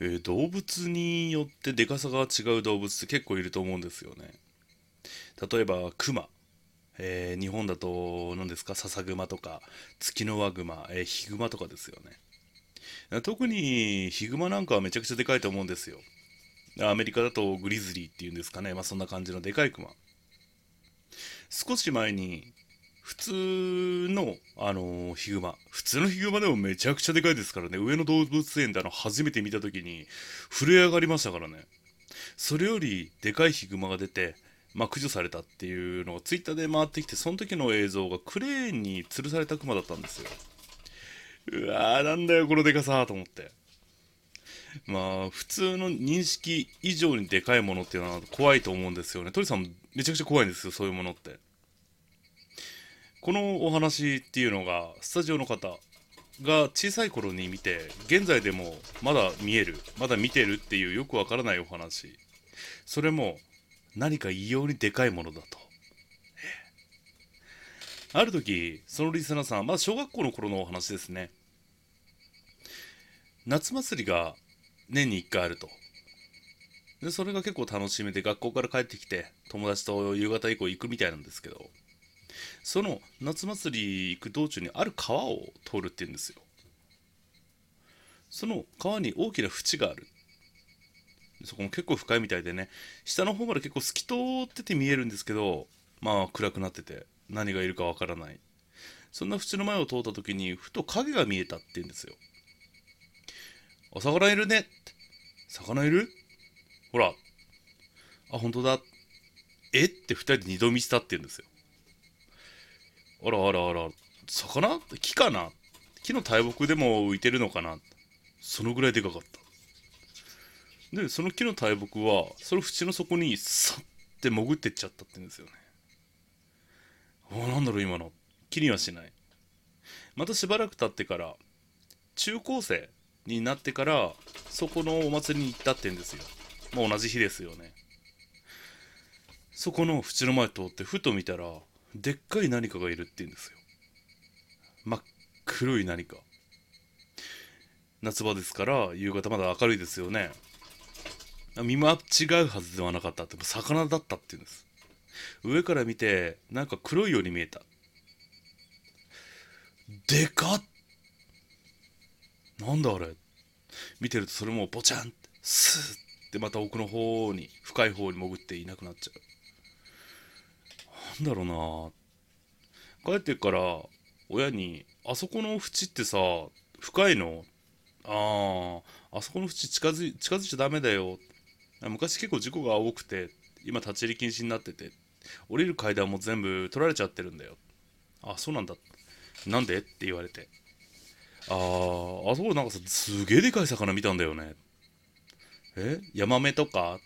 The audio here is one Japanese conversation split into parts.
えー、動物によってでかさが違う動物って結構いると思うんですよね。例えばクマ、えー、日本だと何ですか笹熊とか月の輪熊、えー、ヒグマとかですよね。特にヒグマなんかはめちゃくちゃでかいと思うんですよ。アメリカだとグリズリーっていうんですかね、まあ、そんな感じのでかいクマ。少し前に普通の、あのー、ヒグマ。普通のヒグマでもめちゃくちゃでかいですからね。上野動物園であの、初めて見た時に、震え上がりましたからね。それより、でかいヒグマが出て、まあ、駆除されたっていうのをツイッターで回ってきて、その時の映像がクレーンに吊るされたクマだったんですよ。うわー、なんだよ、このでかさと思って。まあ、普通の認識以上にでかいものっていうのは怖いと思うんですよね。鳥さん、めちゃくちゃ怖いんですよ、そういうものって。このお話っていうのがスタジオの方が小さい頃に見て現在でもまだ見えるまだ見てるっていうよくわからないお話それも何か異様にでかいものだとある時そのリスナーさんまだ小学校の頃のお話ですね夏祭りが年に1回あるとでそれが結構楽しめて学校から帰ってきて友達と夕方以降行くみたいなんですけどその夏祭り行く道中にある川を通るっていうんですよその川に大きな縁があるそこも結構深いみたいでね下の方まで結構透き通ってて見えるんですけどまあ暗くなってて何がいるかわからないそんな縁の前を通った時にふと影が見えたって言うんですよお魚いるね魚いるほらあ本当だえって2人で二度見したって言うんですよあらあらあら、魚木かな木の大木でも浮いてるのかなそのぐらいでかかった。で、その木の大木は、その縁の底にさって潜ってっちゃったって言うんですよね。あ、なんだろう今の。気にはしない。またしばらく経ってから、中高生になってから、そこのお祭りに行ったって言うんですよ。まあ同じ日ですよね。そこの縁の前通ってふと見たらでっかい何かがいるって言うんですよ真っ黒い何か夏場ですから夕方まだ明るいですよね見間違うはずではなかったって魚だったって言うんです上から見てなんか黒いように見えたでかっなんだあれ見てるとそれもぼちゃんってスーってまた奥の方に深い方に潜っていなくなっちゃうなんだろうな帰ってから親に「あそこの縁ってさ深いのあああそこの縁近づい近づいちゃダメだよ」昔結構事故が多くて今立ち入り禁止になってて降りる階段も全部取られちゃってるんだよあそうなんだなんでって言われてあああそこなんかさすげえでかい魚見たんだよねえヤマメとか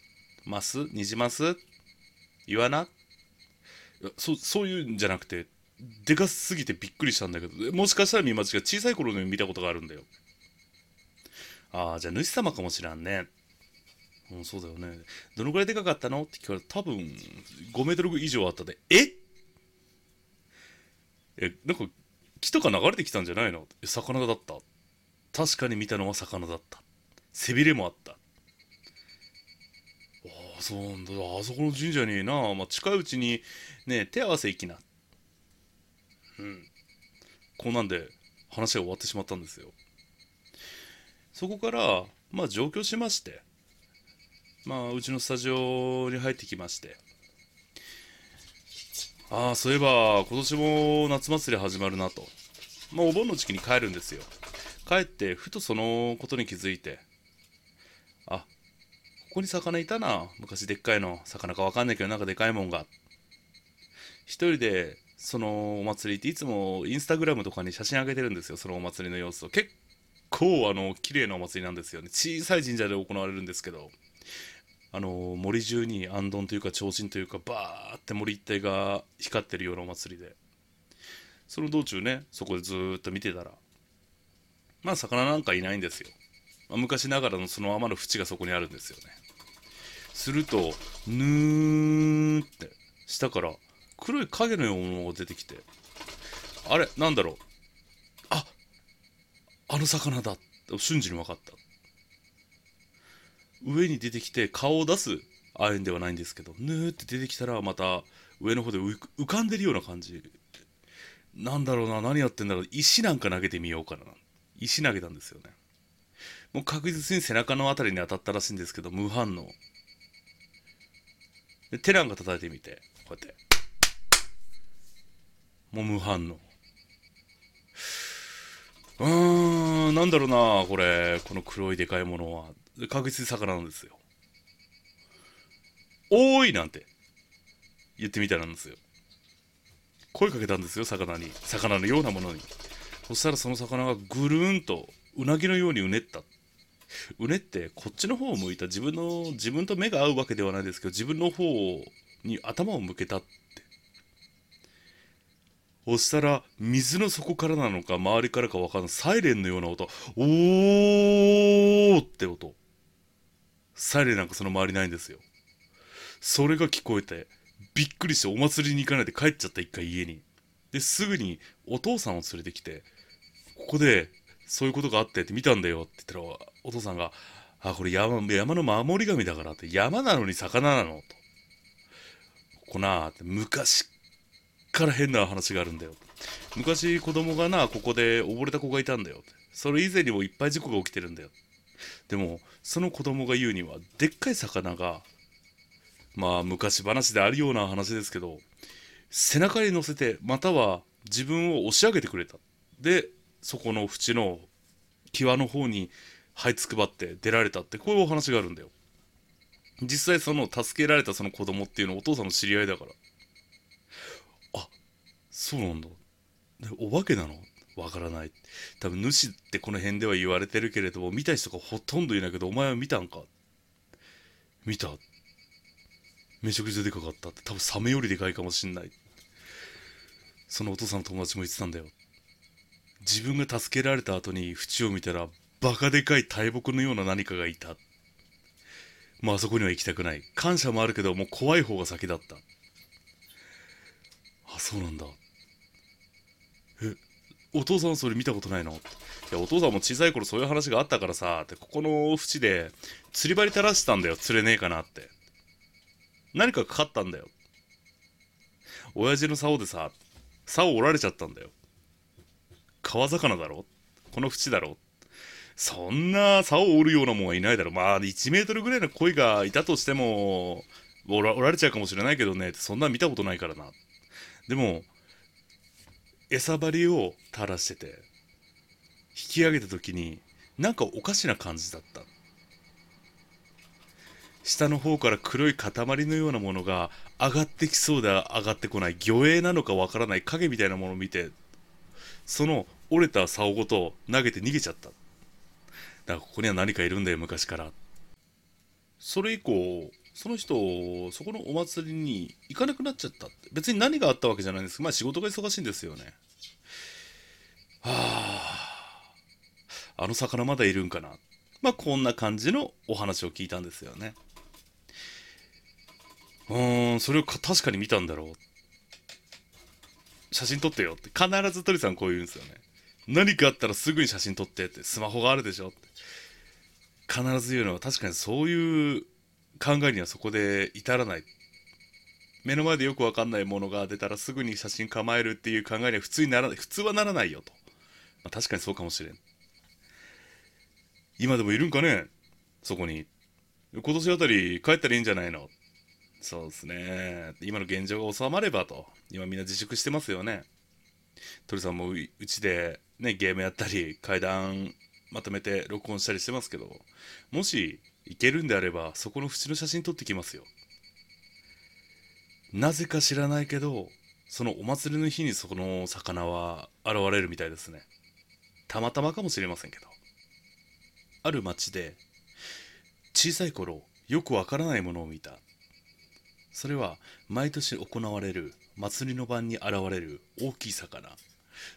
マスニジマスイワナそそういうんじゃなくてでかすぎてびっくりしたんだけどもしかしたら見間違い小さい頃に見たことがあるんだよああじゃあ主様かもしらんねうんそうだよねどのぐらいでかかったのって聞かれた多分5メートル以上あったでええなんか木とか流れてきたんじゃないの魚だった確かに見たのは魚だった背びれもあったそうなんだあそこの神社にな、まあ、近いうちにね手合わせ行きなうんこうなんで話が終わってしまったんですよそこからまあ上京しましてまあうちのスタジオに入ってきましてああそういえば今年も夏祭り始まるなとまあお盆の時期に帰るんですよ帰ってふとそのことに気づいてあここに魚いたな。昔でっかいの。魚かわかんないけど、なんかでかいもんが。一人で、そのお祭りっていつもインスタグラムとかに写真上げてるんですよ、そのお祭りの様子を。結構、あの、綺麗なお祭りなんですよね。小さい神社で行われるんですけど、あの、森中に安どんというか、提灯というか、バーって森一帯が光ってるようなお祭りで。その道中ね、そこでずっと見てたら、まあ、魚なんかいないんですよ。まあ、昔ながらのそのままの縁がそこにあるんですよね。すると、ぬーって下から黒い影のようなものが出てきて、あれなんだろうああの魚だ瞬時に分かった。上に出てきて顔を出すああんではないんですけど、ぬーって出てきたらまた上の方で浮かんでるような感じ。なんだろうな、何やってんだろう。石なんか投げてみようかな。石投げたんですよね。もう確実に背中の辺りに当たったらしいんですけど無反応でテランが叩いてみてこうやってもう無反応うーんなんだろうなこれこの黒いでかいものは確実に魚なんですよ「おーい!」なんて言ってみたらなんですよ声かけたんですよ魚に魚のようなものにそしたらその魚がぐるんとうなぎのようにうねったうねってこっちの方を向いた自分の自分と目が合うわけではないですけど自分の方に頭を向けたってそしたら水の底からなのか周りからか分かんないサイレンのような音おーって音サイレンなんかその周りないんですよそれが聞こえてびっくりしてお祭りに行かないで帰っちゃった一回家にですぐにお父さんを連れてきてここでそういうことがあってって見たんだよって言ったらお父さんが「あこれ山山の守り神だから」って「山なのに魚なの?」と「こなって昔から変な話があるんだよ」昔子供がなここで溺れた子がいたんだよ」それ以前にもいっぱい事故が起きてるんだよ」でもその子供が言うにはでっかい魚がまあ昔話であるような話ですけど背中に乗せてまたは自分を押し上げてくれたでそこの縁の際の方にいつくばって出られたってこういうお話があるんだよ実際その助けられたその子供っていうのはお父さんの知り合いだからあそうなんだお化けなのわからない多分主ってこの辺では言われてるけれども見た人がほとんどいないけどお前は見たんか見ためちゃくちゃでかかったって多分サメよりでかいかもしんないそのお父さんの友達も言ってたんだよ自分が助けられた後に縁を見たらバカでかい大木のような何かがいた。まあそこには行きたくない。感謝もあるけど、もう怖い方が先だった。あ、そうなんだ。え、お父さんそれ見たことないのいや、お父さんも小さい頃そういう話があったからさ、ってここの縁で釣り針垂らしてたんだよ。釣れねえかなって。何かかかったんだよ。親父の竿でさ、竿折られちゃったんだよ。川魚だろこの縁だろそんな竿を折るようなもんはいないだろう。まあ、1メートルぐらいの鯉がいたとしても、折られちゃうかもしれないけどね、そんな見たことないからな。でも、餌針を垂らしてて、引き上げた時に、なんかおかしな感じだった。下の方から黒い塊のようなものが上がってきそうで上がってこない魚影なのかわからない影みたいなものを見てその折れた竿ごと投げて逃げちゃっただからここには何かいるんだよ昔からそれ以降その人そこのお祭りに行かなくなっちゃったって別に何があったわけじゃないんですけどまあ仕事が忙しいんですよねはああの魚まだいるんかなまあこんな感じのお話を聞いたんですよねうーんそれを確かに見たんだろう写真撮ってよって必ず鳥さんこう言うんですよね何かあったらすぐに写真撮ってってスマホがあるでしょって必ず言うのは確かにそういう考えにはそこで至らない目の前でよく分かんないものが出たらすぐに写真構えるっていう考えには普通にならない普通はならないよと、まあ、確かにそうかもしれん今でもいるんかねそこに今年あたり帰ったらいいんじゃないのそうですね今の現状が収まればと今みんな自粛してますよね鳥さんもうちで、ね、ゲームやったり階段まとめて録音したりしてますけどもし行けるんであればそこの縁の写真撮ってきますよなぜか知らないけどそのお祭りの日にそこの魚は現れるみたいですねたまたまかもしれませんけどある町で小さい頃よくわからないものを見たそれは毎年行われる祭りの晩に現れる大きい魚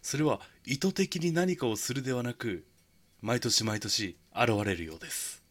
それは意図的に何かをするではなく毎年毎年現れるようです